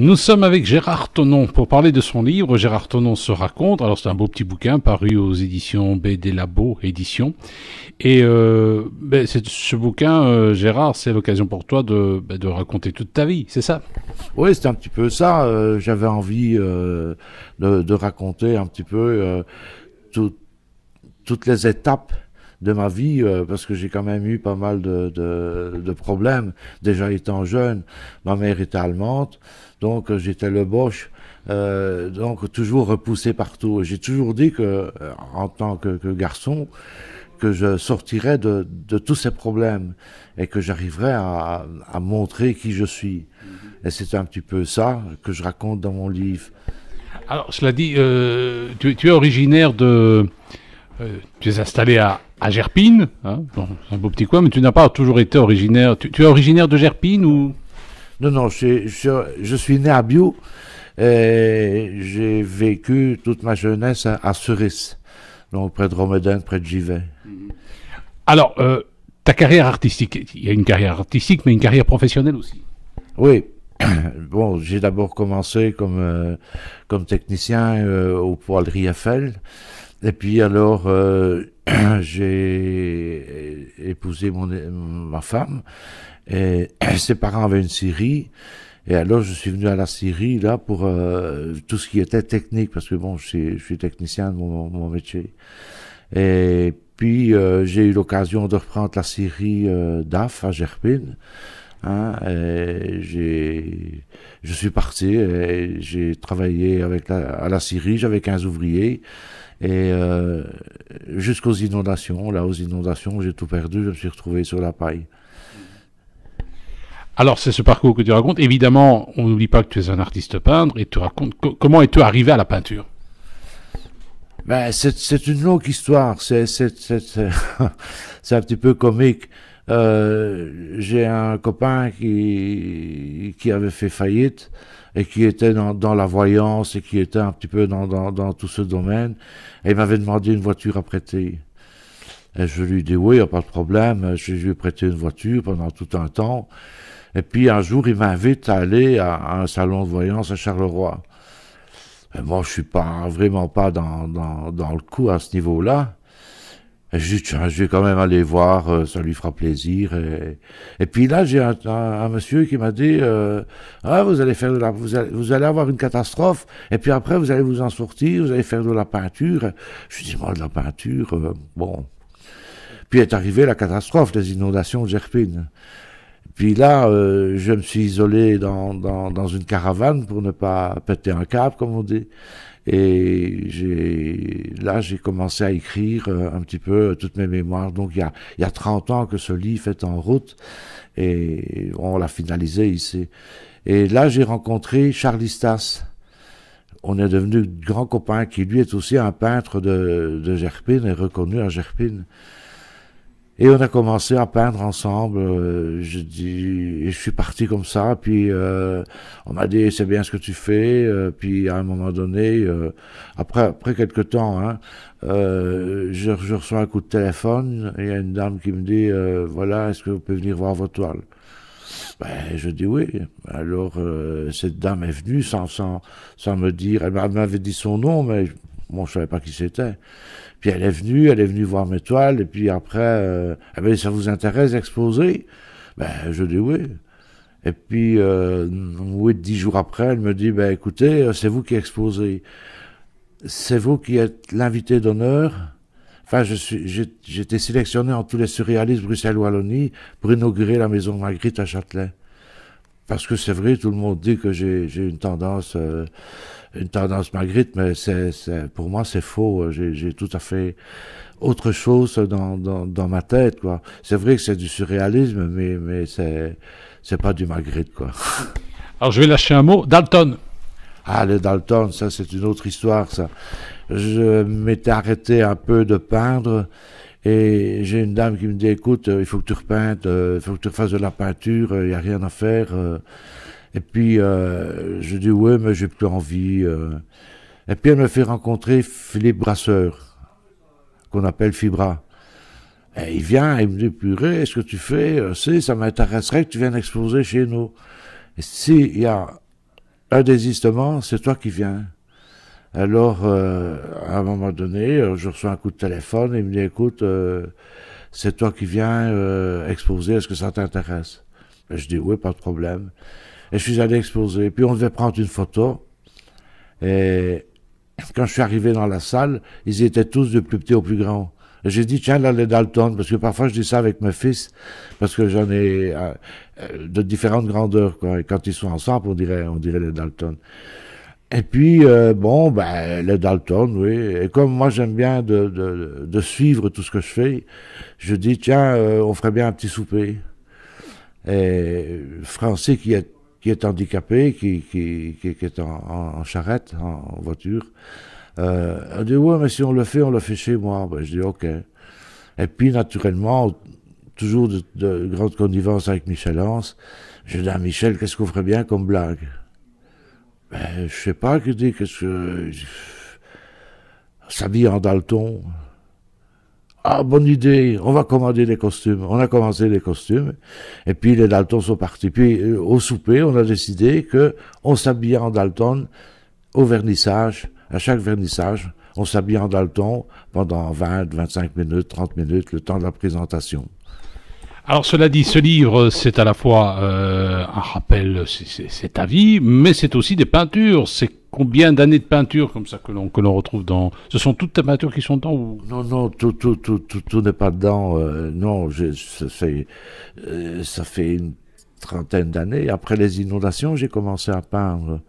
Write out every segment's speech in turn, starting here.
Nous sommes avec Gérard Tonon pour parler de son livre Gérard Tonon se raconte. Alors c'est un beau petit bouquin paru aux éditions BD Labo édition. Et euh, ben, ce bouquin, euh, Gérard, c'est l'occasion pour toi ben, de, raconter toute ta vie, c'est ça Oui, c'est un petit peu ça. Euh, j'avais envie euh, de, raconter un petit peu toutes les étapes de ma vie, euh, parce que j'ai quand même eu pas mal de, de, problèmes, déjà étant jeune. Ma mère était allemande, donc euh, j'étais le boche. Euh, donc toujours repoussé partout. J'ai toujours dit que, en tant que, garçon, que je sortirais de, de, tous ces problèmes et que j'arriverais à, à, montrer qui je suis. Et c'est un petit peu ça que je raconte dans mon livre. Alors, cela dit, tu, tu, es originaire de... tu es installé à à Gerpine. Hein, un beau petit coin, mais tu n'as pas toujours été originaire. Tu, es originaire de Gerpine ou Non, non, je, suis né à Biou. J'ai vécu toute ma jeunesse à, suris, donc près de Romedine, près de Givet. Mm-hmm. Alors, euh, ta carrière artistique, il y a une carrière artistique, mais une carrière professionnelle aussi. Oui, bon, j'ai d'abord commencé comme, euh, technicien euh, au poêlerie Eiffel. Et puis alors, euh, j'ai épousé mon, ma femme, et ses parents avaient une Syrie. Et alors, je suis venu à la Syrie, là, pour euh, tout ce qui était technique, parce que bon, je suis, je suis technicien de mon, métier. Et puis, euh, j'ai eu l'occasion de reprendre la Syrie euh, d'AF à Gerpin. Hein, je suis parti, j'ai travaillé avec à la Syrie, j'avais 15 ouvriers, et euh, jusqu'aux inondations. Là, aux inondations, j'ai tout perdu, je me suis retrouvé sur la paille. Alors, c'est ce parcours que tu racontes. Évidemment, on n'oublie pas que tu es un artiste peintre et tu racontes comment es-tu arrivé à la peinture ben, c'est, une longue histoire. c'est, c'est un petit peu comique. Euh, j'ai un copain qui, qui avait fait faillite et qui était dans, dans, la voyance et qui était un petit peu dans, dans, tout ce domaine. Et il m'avait demandé une voiture à prêter. Et je lui ai dit oui, il a pas de problème. Je lui ai prêté une voiture pendant tout un temps. Et puis un jour, il m'invite à aller à, un salon de voyance à Charleroi. Mais moi, bon, je suis pas vraiment pas dans, dans, dans le coup à ce niveau-là je hein, je vais quand même aller voir, euh, ça lui fera plaisir. Et, et puis là, j'ai un, monsieur qui m'a dit, euh, ah, vous allez faire de la, vous allez, avoir une catastrophe, et puis après, vous allez vous en sortir, vous allez faire de la peinture. Je dis, moi, de la peinture, euh, bon. Puis est arrivée la catastrophe, les inondations de Gerpine. Puis là, je me suis isolé dans, dans, dans une caravane pour ne pas péter un câble, comme on dit. Et là, j'ai commencé à écrire euh, un petit peu euh, toutes mes mémoires. Donc, il y a, il 30 ans que ce livre est en route et on l'a finalisé ici. Et là, j'ai rencontré Charlie Stas. On est devenu grand copain qui, lui, est aussi un peintre de, de Gerpine et reconnu à Gerpine. Et on a commencé à peindre ensemble. Euh, je dis, je suis parti comme ça. Puis euh, on m'a dit, c'est bien ce que tu fais. Euh, puis à un moment donné, après après quelques temps, hein, je, je, reçois un coup de téléphone. Et il y a une dame qui me dit, voilà, est-ce que vous pouvez venir voir vos toiles ben, je dis oui. Alors, cette dame est venue sans, sans, sans me dire, elle m'avait dit son nom, mais Bon, je savais pas qui c'était. Puis elle est venue, elle est venue voir mes toiles, et puis après, euh, eh ben, ça vous intéresse d'exposer Ben, je dis oui. Et puis, euh, oui, dix jours après, elle me dit, ben écoutez, euh, c'est vous qui exposez. C'est vous qui êtes l'invité d'honneur. Enfin, je suis, j'ai, été sélectionné en tous les surréalistes Bruxelles-Wallonie pour inaugurer la maison Magritte à Châtelet. Parce que c'est vrai, tout le monde dit que j'ai, j'ai une tendance une tendance Magritte, mais c'est, pour moi, c'est faux. J'ai tout à fait autre chose dans, dans, dans ma tête, quoi. C'est vrai que c'est du surréalisme, mais, mais c'est, c'est pas du Magritte, quoi. Alors, je vais lâcher un mot. Dalton. Ah, le Dalton, ça, c'est une autre histoire, ça. Je m'étais arrêté un peu de peindre. Et j'ai une dame qui me dit, écoute, euh, il faut que tu repeintes, euh, il faut que tu fasses de la peinture, il euh, n'y a rien à faire. Et puis, euh, je dis, ouais, mais j'ai plus envie. Euh. Et puis, elle me fait rencontrer Philippe Brasseur, qu'on appelle Fibra. Et il vient, il me dit, purée, est-ce que tu fais euh, Si, ça m'intéresserait que tu viennes exposer chez nous. Et s'il y a un désistement, c'est toi qui viens. Alors, à un moment donné, je reçois un coup de téléphone, il me dit, écoute, c'est toi qui viens exposer, est-ce que ça t'intéresse Je dis, oui, pas de problème. Et je suis allé exposer. Et Puis on devait prendre une photo. Et quand je suis arrivé dans la salle, ils étaient tous du plus petit au plus grand. J'ai dit, tiens, là, les Dalton, parce que parfois je dis ça avec mes fils, parce que j'en ai euh, euh, de différentes grandeurs, quoi. Et quand ils sont ensemble, on dirait, on dirait les Dalton. Et puis, euh, bon, ben, les Dalton, oui. Et comme moi, j'aime bien de, de, de, suivre tout ce que je fais, je dis, tiens, on ferait bien un petit souper. Et Français, qui est est handicapé, qui, est en, charrette, en, voiture. Euh, elle dit ouais, mais si on le fait, on le fait chez moi. Ben, je dis ok. Et puis naturellement, toujours de, grandes grande avec Michel Hans, je dis à ah, Michel, qu'est-ce qu'on ferait bien comme blague ben, Je sais pas, je dit qu'est-ce que... S'habille en Dalton. Ah, bonne idée, on va commander des costumes. On a commencé les costumes. Et puis les daltons sont partis. Puis euh, au souper, on a décidé que on s'habillait en Dalton au vernissage. À chaque vernissage, on s'habillait en Dalton pendant 20, 25 minutes, 30 minutes, le temps de la présentation. Alors cela dit, ce livre, c'est à la fois euh, un rappel, c'est ta vie, mais c'est aussi des peintures. C'est combien d'années de peinture comme ça que l'on que l'on retrouve dans Ce sont toutes tes peintures qui sont dedans ou... Non, non, tout tout tout tout, tout n'est pas dedans. Euh, non, je, euh, ça fait une trentaine d'années après les inondations, j'ai commencé à peindre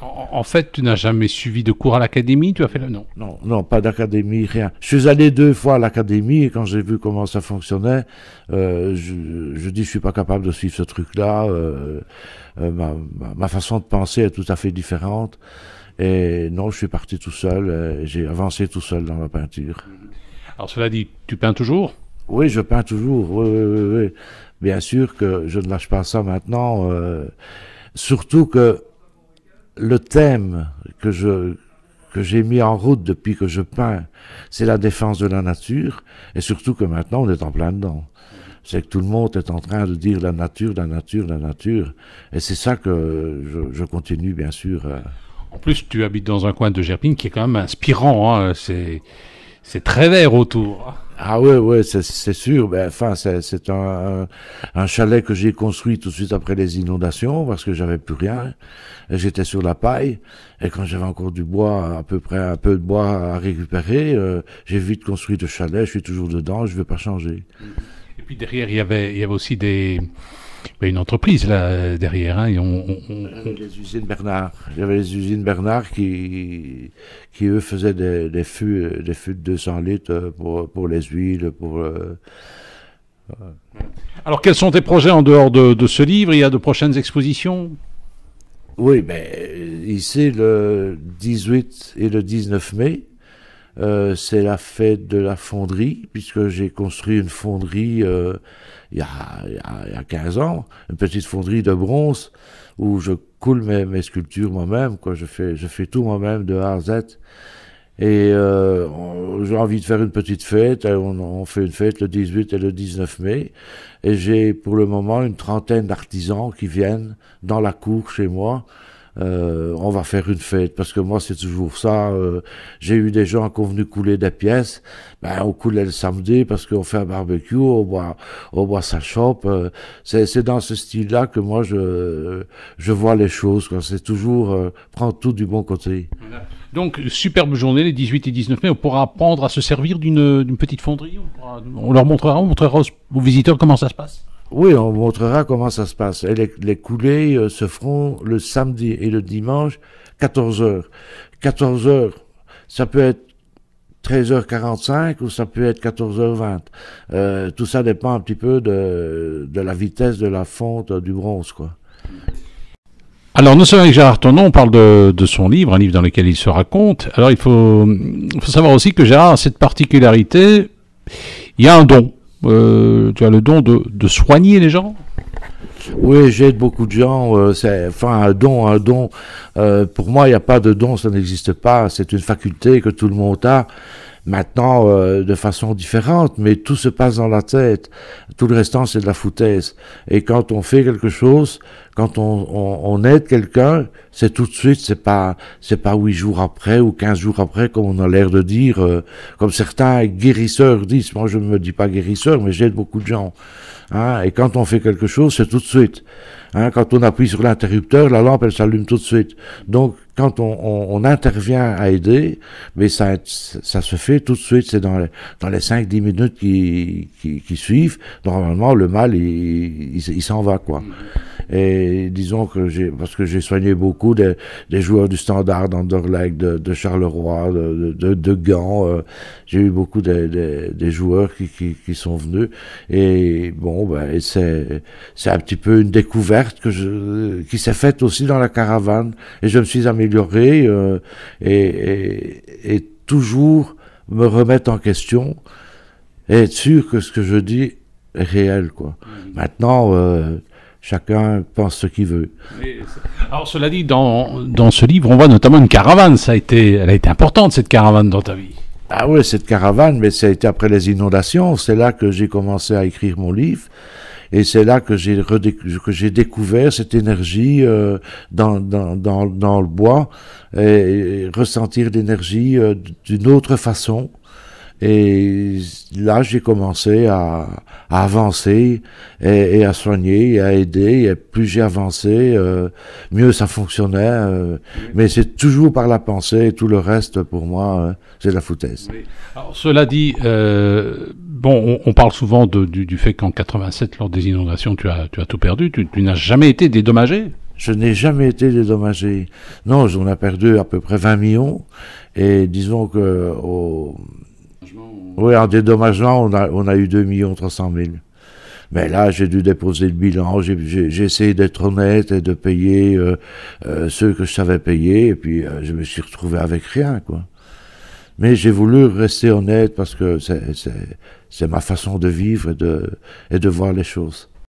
en, fait, tu n'as jamais suivi de cours à l'académie Tu as fait non Non, non, pas d'académie, rien. Je suis allé deux fois à l'académie et quand j'ai vu comment ça fonctionnait, euh, je, dis je suis pas capable de suivre ce truc-là. Euh, euh, ma, façon de penser est tout à fait différente. Et non, je suis parti tout seul. J'ai avancé tout seul dans la peinture. Alors cela dit, tu peins toujours Oui, je peins toujours. Bien sûr que je ne lâche pas ça maintenant. surtout que le thème que je que j'ai mis en route depuis que je peins, c'est la défense de la nature, et surtout que maintenant on est en plein dedans. C'est que tout le monde est en train de dire la nature, la nature, la nature, et c'est ça que je, continue bien sûr. Euh. En plus, tu habites dans un coin de Gerpine qui est quand même inspirant. Hein, c'est c'est très vert autour. Ah ouais, ouais, c'est sûr. Ben, enfin, c'est un, un, chalet que j'ai construit tout de suite après les inondations parce que j'avais plus rien. J'étais sur la paille et quand j'avais encore du bois, à peu près un peu de bois à récupérer, euh, j'ai vite construit le chalet. Je suis toujours dedans. Je veux pas changer. Et puis derrière, il y avait, il y avait aussi des mais une entreprise là derrière. Hein, et on, Les usines Bernard. J'avais les usines Bernard qui, qui eux faisaient des, des fûts, des fûts de 200 litres euh, pour, pour les huiles, pour. Euh, Alors quels sont tes projets en dehors de, de ce livre Il y a de prochaines expositions Oui, mais ben, ici le 18 et le 19 mai. Euh, c'est la fête de la fonderie, puisque j'ai construit une fonderie euh, il, y a, il, y a, 15 ans, une petite fonderie de bronze où je coule mes, sculptures moi-même, quoi. Je fais, je fais tout moi-même de A à Z. Et euh, j'ai envie de faire une petite fête. On, on, fait une fête le 18 et le 19 mai. Et j'ai pour le moment une trentaine d'artisans qui viennent dans la cour chez moi euh, on va faire une fête parce que moi c'est toujours ça. Euh. j'ai eu des gens qui ont venu couler des pièces, ben on coulait le samedi parce qu'on fait un barbecue, on boit, on boit sa chope. Euh. c'est dans ce style-là que moi je je vois les choses. C'est toujours prendre tout du bon côté. Donc superbe journée les 18 et 19 mai. On pourra apprendre à se servir d'une petite fonderie. On, leur montrera, on montrera aux visiteurs comment ça se passe. Oui, on montrera comment ça se passe. Et les, coulées euh, se feront le samedi et le dimanche, 14 heures. 14 heures, ça peut être 13h45 ou ça peut être 14h20. Euh, tout ça dépend un petit peu de, de la vitesse de la fonte euh, du bronze, quoi. Alors, nous sommes avec Gérard Tonon, on parle de, de, son livre, un livre dans lequel il se raconte. Alors, il faut, faut savoir aussi que Gérard a cette particularité, il y a un don. Euh, tu as le don de, soigner les gens oui, j'aide beaucoup de gens. Euh, c'est, enfin, un don, un don. Euh, pour moi, il n'y a pas de don, ça n'existe pas. C'est une faculté que tout le monde a maintenant euh, de façon différente, mais tout se passe dans la tête. Tout le restant, c'est de la foutaise. Et quand on fait quelque chose, quand on, on, aide quelqu'un, c'est tout de suite, c'est pas c'est pas huit jours après ou quinze jours après, comme on a l'air de dire, euh, comme certains guérisseurs disent. Moi, je ne me dis pas guérisseur, mais j'aide beaucoup de gens. Hein, et quand on fait quelque chose, c'est tout de suite. Hein, quand on appuie sur l'interrupteur, la lampe, elle s'allume tout de suite. Donc, quand on, intervient à aider, mais ça, ça se fait tout de suite. C'est dans, les, dans les 5-10 minutes qui, qui, suivent. Normalement, le mal, il, s'en va, quoi. Mm-hmm. Et disons que j'ai, parce que j'ai soigné beaucoup des, joueurs du Standard d'Anderlecht, de, Charleroi, de, de, Gand. Euh, j'ai eu beaucoup des, joueurs qui, sont venus. Et bon, ben, c'est, c'est un petit peu une découverte que je, qui s'est faite aussi dans la caravane. Et je me suis amusé euh, et, et, toujours me remettre en question et être sûr que ce que je dis est réel. Quoi. Maintenant, euh, chacun pense ce qu'il veut. alors cela dit, dans, dans, ce livre, on voit notamment une caravane. Ça a été, elle a été importante, cette caravane, dans ta vie. Ah oui, cette caravane, mais ça a été après les inondations. C'est là que j'ai commencé à écrire mon livre. Et c'est là que j'ai découvert cette énergie euh, dans, le bois et, ressentir l'énergie euh, d'une autre façon et là, j'ai commencé à, à avancer et, et, à soigner, et à aider. Et plus j'ai avancé, euh, mieux ça fonctionnait. Euh. Mais c'est toujours par la pensée. Et tout le reste, pour moi, euh, c'est de la foutaise. Alors, cela dit, euh, bon, on, on, parle souvent du, du, fait qu'en 87, lors des inondations, tu as, tu as tout perdu. tu, tu n'as jamais été dédommagé. Je n'ai jamais été dédommagé. Non, on a perdu à peu près 20 millions. Et disons que au, oui, en dédommagement, on a, on a eu 2 300 000. Mais là, j'ai dû déposer le bilan, j'ai essayé d'être honnête et de payer ce euh, euh, ceux que je savais payer, et puis euh, je me suis retrouvé avec rien, quoi. Mais j'ai voulu rester honnête parce que c'est ma façon de vivre de, et de voir les choses.